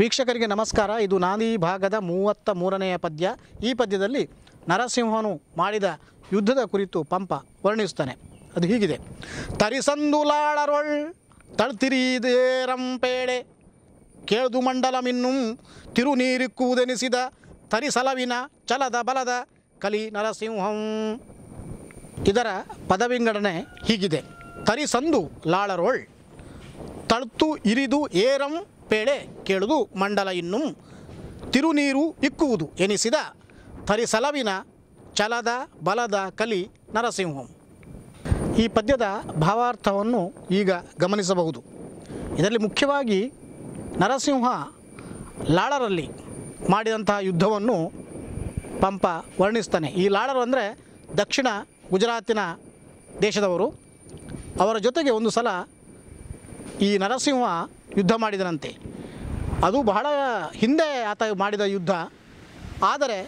ವೀಕ್ಷಕರಿಗೆ ನಮಸ್ಕಾರ ಇದು ನಾಂದಿ ಭಾಗದ ಮೂವತ್ತ ಮೂರನೆಯ ಪದ್ಯ ಈ ಪದ್ಯದಲ್ಲಿ ನರಸಿಂಹನು ಮಾಡಿದ ಯುದ್ಧದ ಕುರಿತು ಪಂಪ ವರ್ಣಿಸ್ತಾನೆ ಅದು ಹೀಗಿದೆ ತರಿಸಂದು ತರಿಸಂದುಲಾಳರೊಳ್ ತಳ್ತಿರೀದೇರಂಪೇಳೆ ಕೇಳ್ದು ಮಿನ್ನು ತಿರುನೀರಿಕ್ಕುವುದೆನಿಸಿದ ತರಿಸಲವಿನ ಚಲದ ಬಲದ ಕಲಿ ನರಸಿಂಹಂ ಇದರ ಪದವಿಂಗಡಣೆ ಹೀಗಿದೆ ತರಿಸಂದು ಲಾಳರೊಳ್ ತಳ್ತು ಇರಿದು ಏರಂ ಪೇಳೆ ಕೇಳುದು ಮಂಡಲ ಇನ್ನೂ ತಿರುನೀರು ಇಕ್ಕುವುದು ಎನಿಸಿದ ತರಿಸಲವಿನ ಚಲದ ಬಲದ ಕಲಿ ನರಸಿಂಹಂ ಈ ಪದ್ಯದ ಭಾವಾರ್ಥವನ್ನು ಈಗ ಗಮನಿಸಬಹುದು ಇದರಲ್ಲಿ ಮುಖ್ಯವಾಗಿ ನರಸಿಂಹ ಲಾಳರಲ್ಲಿ ಮಾಡಿದಂತಹ ಯುದ್ಧವನ್ನು ಪಂಪ ವರ್ಣಿಸ್ತಾನೆ ಈ ಲಾಳರು ಅಂದರೆ ದಕ್ಷಿಣ ಗುಜರಾತಿನ ದೇಶದವರು ಅವರ ಜೊತೆಗೆ ಒಂದು ಸಲ ಈ ನರಸಿಂಹ ಯುದ್ಧ ಮಾಡಿದರಂತೆ ಅದು ಬಹಳ ಹಿಂದೆ ಆತ ಮಾಡಿದ ಯುದ್ಧ ಆದರೆ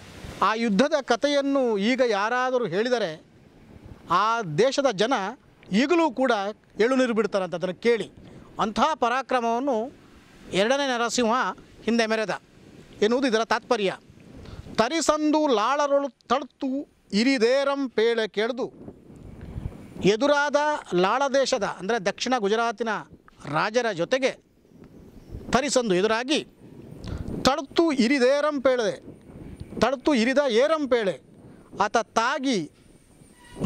ಆ ಯುದ್ಧದ ಕಥೆಯನ್ನು ಈಗ ಯಾರಾದರೂ ಹೇಳಿದರೆ ಆ ದೇಶದ ಜನ ಈಗಲೂ ಕೂಡ ಏಳು ನೀರು ಬಿಡ್ತಾರಂತ ಅದನ್ನು ಕೇಳಿ ಅಂಥ ಪರಾಕ್ರಮವನ್ನು ಎರಡನೇ ನರಸಿಂಹ ಹಿಂದೆ ಮೆರೆದ ಎನ್ನುವುದು ಇದರ ತಾತ್ಪರ್ಯ ತರಿಸಂದು ಲಾಳರೊಳು ತಳ್ತು ಇರಿದೇರಂ ಪೇಳೆ ಕೇಳ್ದು ಎದುರಾದ ಲಾಳ ದೇಶದ ಅಂದರೆ ದಕ್ಷಿಣ ಗುಜರಾತಿನ ರಾಜರ ಜೊತೆಗೆ ತರಿಸಂದು ಎದುರಾಗಿ ತಡುತ್ತು ಇರಿದೇರಂಪೇಳದೆ ತಡತು ಇರಿದ ಏರಂಪೇಳೆ ಆತ ತಾಗಿ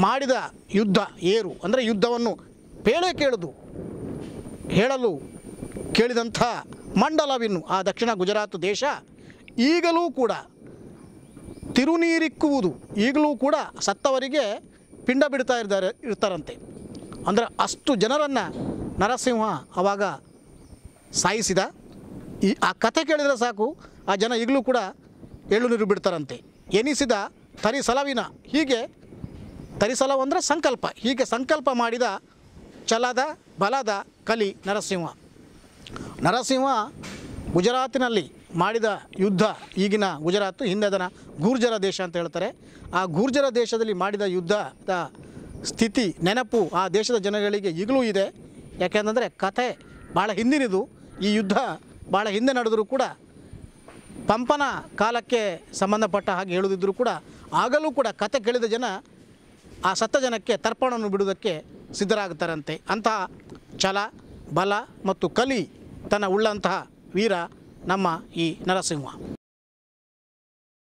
ಮಾಡಿದ ಯುದ್ಧ ಏರು ಅಂದರೆ ಯುದ್ಧವನ್ನು ಪೇಳೆ ಕೇಳಿದು ಹೇಳಲು ಕೇಳಿದಂಥ ಮಂಡಲವಿನ್ನು ಆ ದಕ್ಷಿಣ ಗುಜರಾತ್ ದೇಶ ಈಗಲೂ ಕೂಡ ತಿರುನೀರಿಕ್ಕುವುದು ಈಗಲೂ ಕೂಡ ಸತ್ತವರಿಗೆ ಪಿಂಡ ಬಿಡ್ತಾ ಇದ್ದಾರೆ ಇರ್ತಾರಂತೆ ಅಂದರೆ ಅಷ್ಟು ಜನರನ್ನು ನರಸಿಂಹ ಅವಾಗ ಸಾಯಿಸಿದ ಈ ಆ ಕತೆ ಕೇಳಿದರೆ ಸಾಕು ಆ ಜನ ಈಗಲೂ ಕೂಡ ಎಳ್ಳು ಬಿಡ್ತಾರಂತೆ ಎನಿಸಿದ ತರಿಸಲವಿನ ಹೀಗೆ ತರಿಸಲವು ಅಂದರೆ ಸಂಕಲ್ಪ ಹೀಗೆ ಸಂಕಲ್ಪ ಮಾಡಿದ ಚಲದ ಬಲದ ಕಲಿ ನರಸಿಂಹ ನರಸಿಂಹ ಗುಜರಾತಿನಲ್ಲಿ ಮಾಡಿದ ಯುದ್ಧ ಈಗಿನ ಗುಜರಾತ್ ಹಿಂದೆ ಅದನ್ನು ಗೂರ್ಜರ ದೇಶ ಅಂತ ಹೇಳ್ತಾರೆ ಆ ಗೂರ್ಜರ ದೇಶದಲ್ಲಿ ಮಾಡಿದ ಯುದ್ಧದ ಸ್ಥಿತಿ ನೆನಪು ಆ ದೇಶದ ಜನಗಳಿಗೆ ಈಗಲೂ ಇದೆ ಯಾಕೆಂದರೆ ಕತೆ ಭಾಳ ಹಿಂದಿನಿದು ಈ ಯುದ್ಧ ಭಾಳ ಹಿಂದೆ ನಡೆದರೂ ಕೂಡ ಪಂಪನ ಕಾಲಕ್ಕೆ ಸಂಬಂಧಪಟ್ಟ ಹಾಗೆ ಹೇಳುದಿದ್ದರೂ ಕೂಡ ಆಗಲೂ ಕೂಡ ಕತೆ ಕೇಳಿದ ಜನ ಆ ಸತ್ತ ಜನಕ್ಕೆ ತರ್ಪಣವನ್ನು ಬಿಡುವುದಕ್ಕೆ ಸಿದ್ಧರಾಗುತ್ತಾರಂತೆ ಅಂತಹ ಛಲ ಬಲ ಮತ್ತು ಕಲಿ ತನ್ನ ಉಳ್ಳಂತಹ ವೀರ ನಮ್ಮ ಈ ನರಸಿಂಹ